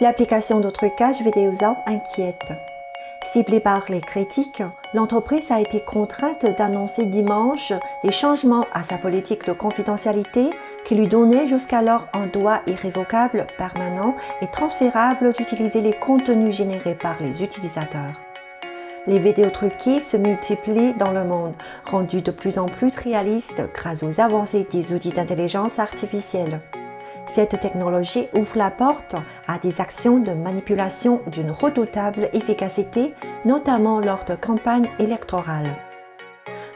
l'application de trucage vidéo inquiète. Ciblée par les critiques, l'entreprise a été contrainte d'annoncer dimanche des changements à sa politique de confidentialité qui lui donnait jusqu'alors un droit irrévocable, permanent et transférable d'utiliser les contenus générés par les utilisateurs. Les vidéos truquées se multiplient dans le monde, rendues de plus en plus réalistes grâce aux avancées des outils d'intelligence artificielle. Cette technologie ouvre la porte à des actions de manipulation d'une redoutable efficacité, notamment lors de campagnes électorales.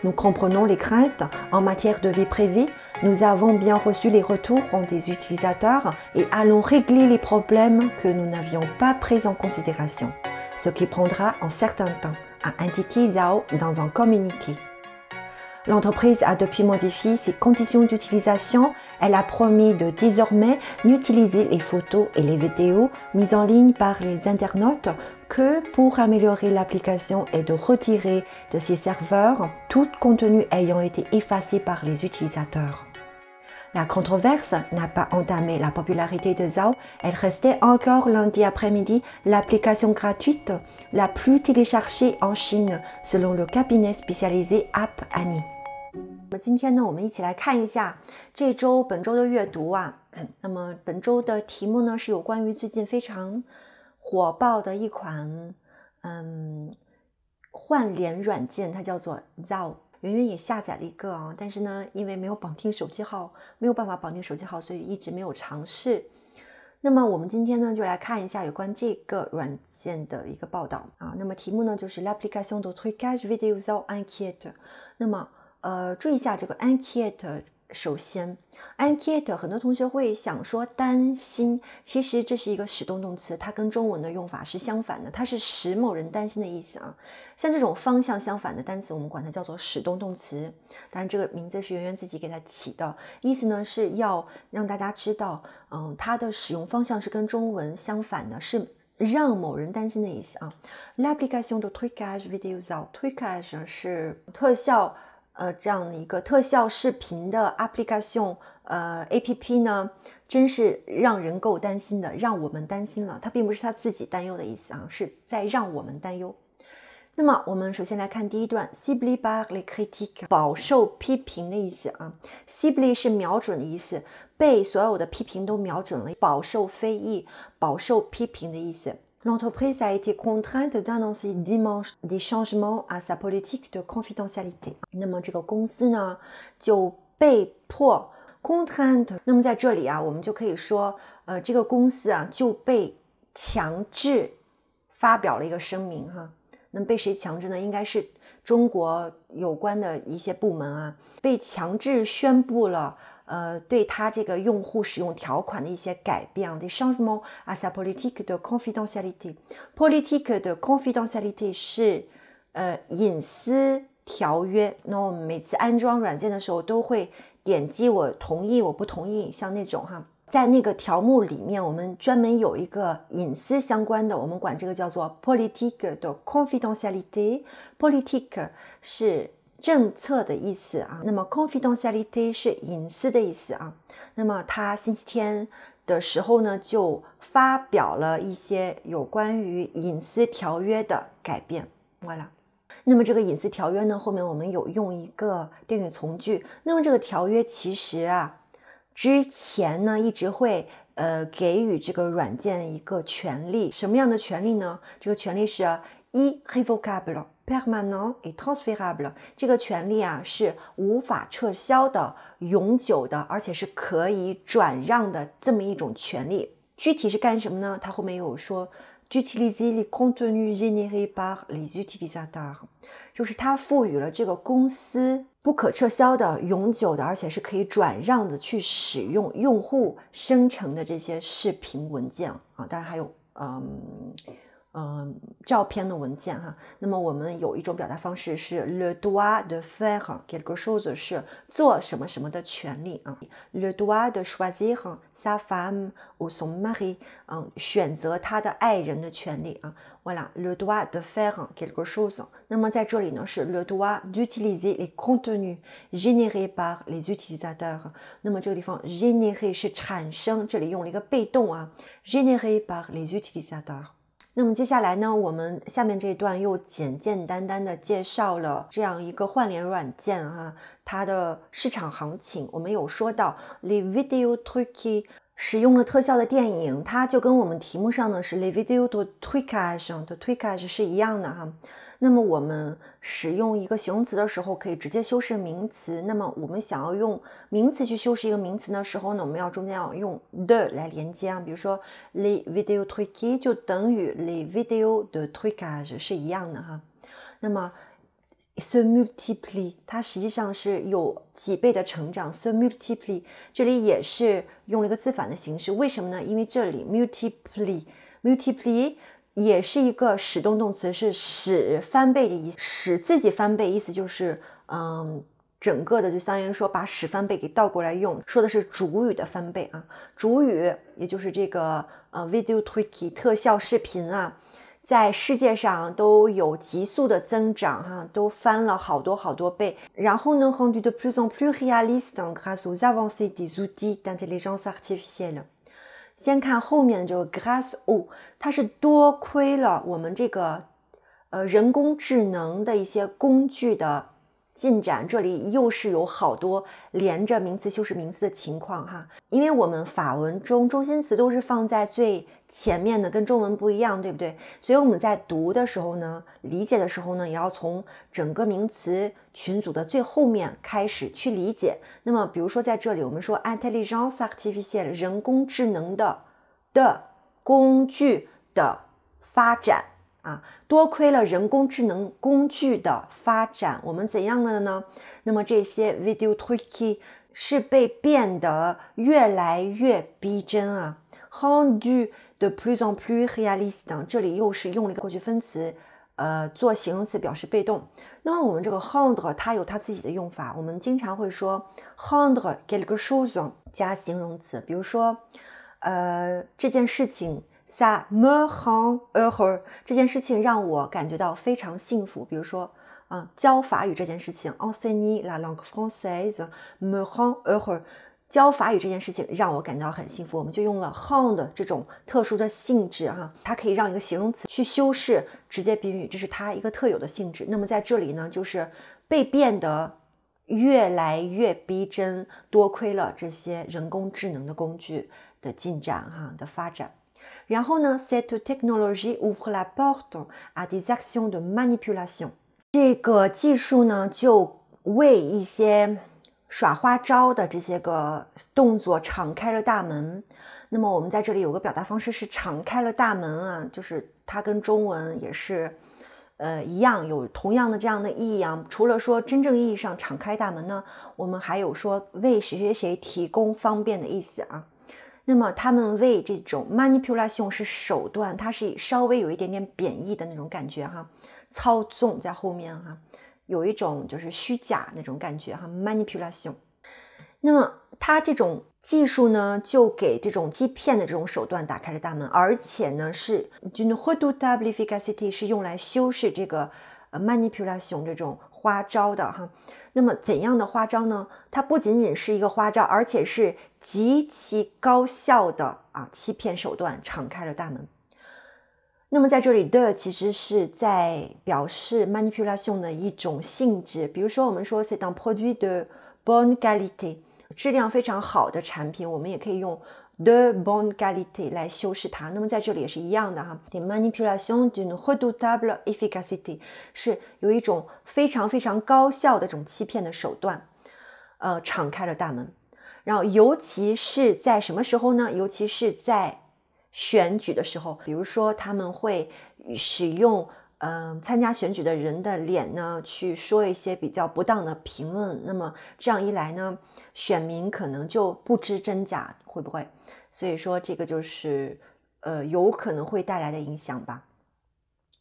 Nous comprenons les craintes en matière de vie privée, nous avons bien reçu les retours des utilisateurs et allons régler les problèmes que nous n'avions pas pris en considération, ce qui prendra un certain temps, a indiqué Zhao dans un communiqué. L'entreprise a depuis modifié ses conditions d'utilisation. Elle a promis de désormais n'utiliser les photos et les vidéos mises en ligne par les internautes que pour améliorer l'application et de retirer de ses serveurs tout contenu ayant été effacé par les utilisateurs. La controverse n'a pas entamé la popularité de Zao. Elle restait encore lundi après-midi l'application gratuite la plus téléchargée en Chine selon le cabinet spécialisé App Annie. 今天呢，我们一起来看一下这周本周的阅读啊。那么本周的题目呢是有关于最近非常火爆的一款嗯换脸软件，它叫做 Zao。圆圆也下载了一个啊，但是呢，因为没有绑定手机号，没有办法绑定手机号，所以一直没有尝试。那么我们今天呢就来看一下有关这个软件的一个报道啊。那么题目呢就是 L'application de t r i c a g e v i d e o Zao i n q u i t e 那么呃，注意一下这个 anxiete。首先，anxiete，很多同学会想说担心。其实这是一个使动动词，它跟中文的用法是相反的，它是使某人担心的意思啊。像这种方向相反的单词，我们管它叫做使动动词。当然，这个名字是圆圆自己给它起的，意思呢是要让大家知道，嗯，它的使用方向是跟中文相反的，是让某人担心的意思啊。L'application de t w e a a g e vidéo，t w i a a g e 是特效。呃，这样的一个特效视频的 application，呃，A P P 呢，真是让人够担心的，让我们担心了。它并不是他自己担忧的意思啊，是在让我们担忧。那么，我们首先来看第一段 s i b l i y ba l y k r i t q k a 饱受批评的意思啊 s i b l i y 是瞄准的意思，被所有的批评都瞄准了，饱受非议，饱受批评的意思。L'entreprise a été contrainte d'annoncer dimanche des changements à sa politique de confidentialité。那么这个公司呢就被迫 contrainte。那么在这里啊，我们就可以说，呃，这个公司啊就被强制发表了一个声明哈。那么被谁强制呢？应该是中国有关的一些部门啊，被强制宣布了。呃，对他这个用户使用条款的一些改变，le changement à sa politique de confidentialité。politique de confidentialité 是呃隐私条约。那我们每次安装软件的时候都会点击我同意，我不同意，像那种哈，在那个条目里面，我们专门有一个隐私相关的，我们管这个叫做 politique de confidentialité。politique 是。政策的意思啊，那么 confidentiality 是隐私的意思啊，那么他星期天的时候呢，就发表了一些有关于隐私条约的改变，完了。那么这个隐私条约呢，后面我们有用一个定语从句。那么这个条约其实啊，之前呢一直会呃给予这个软件一个权利，什么样的权利呢？这个权利是一 v o c a b l e r permanent et transférable 这个权利啊是无法撤销的、永久的，而且是可以转让的这么一种权利。具体是干什么呢？它后面有说，utiliser les contenus générés par les utilisateurs，就是它赋予了这个公司不可撤销的、永久的，而且是可以转让的去使用用户生成的这些视频文件啊，当然还有嗯。嗯照片的文件哈。那么我们有一种表达方式是 le droit de faire quelque chose le droit de choisir sa femme ou son mari voilà le droit de faire quelque chose chose。那么在这里呢，是 le droit d'utiliser les contenus générés par les 那么这个地方 générer généré par les utilisateurs。那么接下来呢，我们下面这一段又简简单单的介绍了这样一个换脸软件哈，它的市场行情，我们有说到 Live Video Trick。使用了特效的电影，它就跟我们题目上呢是 l e video to twicage 的 twicage 是一样的哈。那么我们使用一个形容词的时候，可以直接修饰名词。那么我们想要用名词去修饰一个名词的时候呢，我们要中间要用 the 来连接啊。比如说 l e video twicage 就等于 l e video 的 twicage 是一样的哈。那么 So multiply，它实际上是有几倍的成长。So multiply，这里也是用了一个自反的形式。为什么呢？因为这里 multiply，multiply 也是一个使动动词，是使翻倍的意思，使自己翻倍。意思就是，嗯，整个的就相当于说把使翻倍给倒过来用，说的是主语的翻倍啊。主语也就是这个呃 video trick 特效视频啊。在世界上都有急速的增长，哈，都翻了好多好多倍。然后呢，on the plus plus h a list on grâce aux avancées des outils d'intelligence artificielle。先看后面这个 grâce au，它是多亏了我们这个呃人工智能的一些工具的。进展，这里又是有好多连着名词修饰名词的情况哈，因为我们法文中中心词都是放在最前面的，跟中文不一样，对不对？所以我们在读的时候呢，理解的时候呢，也要从整个名词群组的最后面开始去理解。那么，比如说在这里，我们说 intelligence a r t i f 现人工智能的的工具的发展。啊，多亏了人工智能工具的发展，我们怎样了呢？那么这些 video t r i c k y 是被变得越来越逼真啊。rendu de plus en plus réaliste，这里又是用了一个过去分词，呃，做形容词表示被动。那么我们这个 rendu 它有它自己的用法，我们经常会说 rendu quelque chose 加形容词，比如说，呃，这件事情。me ça h，mahon 么好 u r 这件事情让我感觉到非常幸福。比如说，嗯，教法语这件事情，enseigner la langue française h rend 么好 u r 教法语这件事情让我感到很幸福。我们就用了 n 的这种特殊的性质哈，它可以让一个形容词去修饰直接宾语，这是它一个特有的性质。那么在这里呢，就是被变得越来越逼真，多亏了这些人工智能的工具的进展哈的发展。然后呢，cette technologie ouvre la porte à des actions de manipulation。这个技术呢，就为一些耍花招的这些个动作敞开了大门。那么我们在这里有个表达方式是“敞开了大门”啊，就是它跟中文也是，呃，一样有同样的这样的意义啊。除了说真正意义上敞开大门呢，我们还有说为谁谁谁提供方便的意思啊。那么，他们为这种 manipulation 是手段，它是稍微有一点点贬义的那种感觉哈，操纵在后面哈，有一种就是虚假那种感觉哈 manipulation。那么，它这种技术呢，就给这种欺骗的这种手段打开了大门，而且呢是，就 how to d o u b l e f i c a t i 是用来修饰这个 manipulation 这种花招的哈。那么，怎样的花招呢？它不仅仅是一个花招，而且是。极其高效的啊欺骗手段敞开了大门。那么在这里的其实是在表示 manipulation 的一种性质。比如说，我们说 c e t t o un produit de bonne qualité，质量非常好的产品，我们也可以用 the bonne qualité 来修饰它。那么在这里也是一样的哈，the manipulation d'une redoutable efficacité 是有一种非常非常高效的这种欺骗的手段，呃，敞开了大门。然后，尤其是在什么时候呢？尤其是在选举的时候，比如说他们会使用嗯参加选举的人的脸呢，去说一些比较不当的评论。那么这样一来呢，选民可能就不知真假会不会？所以说，这个就是呃有可能会带来的影响吧。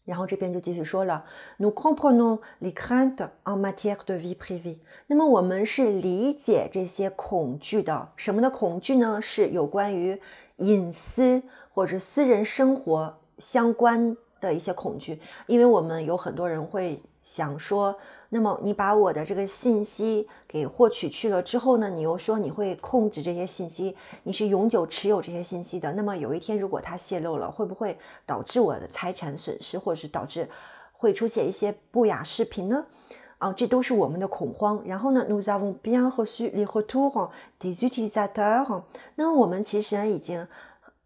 然后这边就继续说了，nous comprenons l'incarté en matière de vie privée。那么我们是理解这些恐惧的，什么的恐惧呢？是有关于隐私或者私人生活相关的一些恐惧，因为我们有很多人会。想说，那么你把我的这个信息给获取去了之后呢？你又说你会控制这些信息，你是永久持有这些信息的。那么有一天如果它泄露了，会不会导致我的财产损失，或者是导致会出现一些不雅视频呢？啊，这都是我们的恐慌。然后呢，Nous avons bien reçu les h o t s des utilisateurs。那么我们其实已经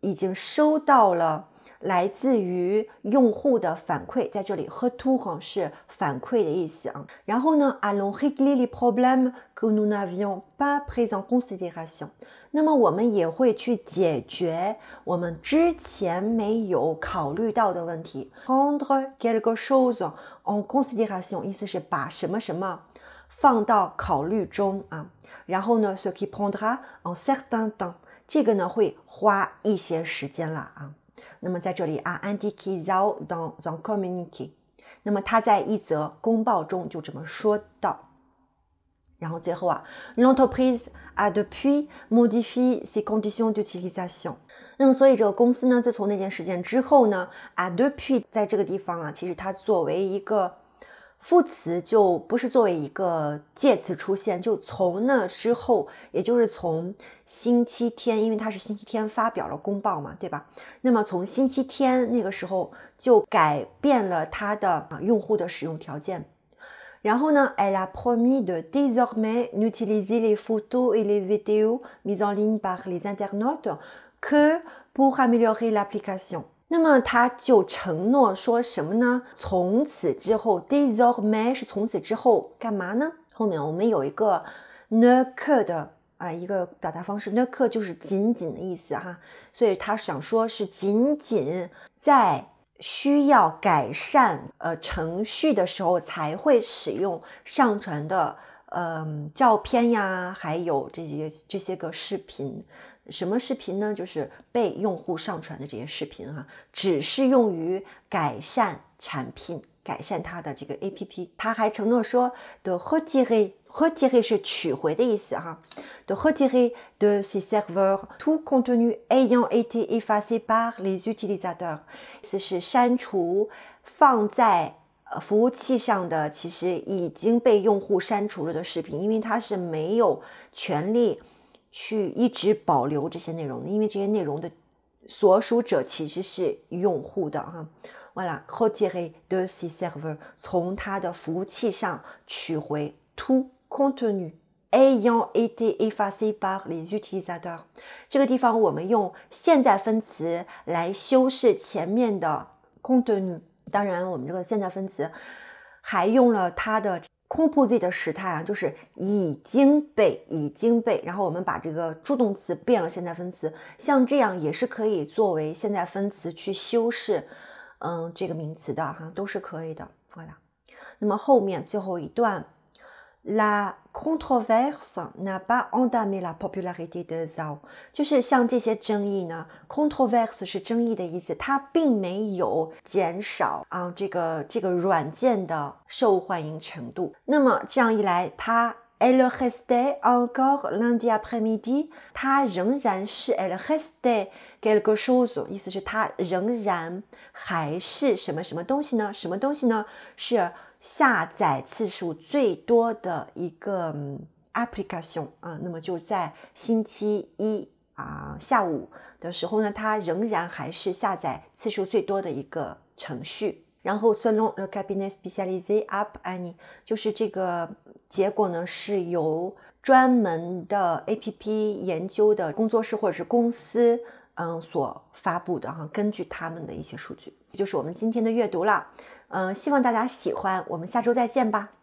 已经收到了。来自于用户的反馈，在这里 “haut” 是反馈的意思啊。然后呢，“un a l c e r t a i problème que nous n'avions pas pris en considération”，那么我们也会去解决我们之前没有考虑到的问题。prendre quelque chose en considération 意思是把什么什么放到考虑中啊。然后呢，“ce qui prendra un certain temps”，这个呢会花一些时间了啊。那么在这里啊 i n d i zao dans la c o m m u n a u t 那么他在一则公报中就这么说道。然后最后啊，l'entreprise a depuis modifié ses conditions d'utilisation。那么所以这个公司呢，自从那件事件之后呢，a depuis 在这个地方啊，其实它作为一个。副词就不是作为一个介词出现，就从那之后，也就是从星期天，因为他是星期天发表了公报嘛，对吧？那么从星期天那个时候就改变了他的用户的使用条件。然后呢，elle a promis de désormais utiliser les photos et les vidéos mises en ligne par les internautes que pour améliorer l'application. 那么他就承诺说什么呢？从此之后，Diesel 和 Man 是从此之后干嘛呢？后面我们有一个 neko 的啊一个表达方式，neko 就是仅仅的意思哈，所以他想说是仅仅在需要改善呃程序的时候才会使用上传的。嗯，照片呀，还有这些这些个视频，什么视频呢？就是被用户上传的这些视频哈，只是用于改善产品，改善它的这个 A P P。他还承诺说，de retirer retirer 是取回来意思啊，de retirer de ses serveurs tout contenu ayant été effacé par les utilisateurs，是删除放在。呃，服务器上的其实已经被用户删除了的视频，因为它是没有权利去一直保留这些内容的，因为这些内容的所属者其实是用户的哈。完了，后接黑 d e u r i è serveur 从他的服务器上取回 t o u c o n t e n u ayant été e f f a c é par les utilisateurs。这个地方我们用现在分词来修饰前面的 c o n t e n u 当然，我们这个现在分词还用了它的 compose 的时态啊，就是已经被、已经被。然后我们把这个助动词变了现在分词，像这样也是可以作为现在分词去修饰，嗯，这个名词的哈，都是可以的。好的，那么后面最后一段。La controverse n'a pas e n d a m m é la popularité de ça，o 就是像这些争议呢，controverse 是争议的意思，它并没有减少啊这个这个软件的受欢迎程度。那么这样一来，它 elle restait encore lundi après midi，它仍然是 elle restait quelque chose，意思是它仍然还是什么什么东西呢？什么东西呢？是。下载次数最多的一个 application 啊，那么就在星期一啊下午的时候呢，它仍然还是下载次数最多的一个程序。然后，s a l o n le cabinet spécialisé App Annie，就是这个结果呢是由专门的 A P P 研究的工作室或者是公司，嗯所发布的哈，根据他们的一些数据，就是我们今天的阅读了。嗯，希望大家喜欢，我们下周再见吧。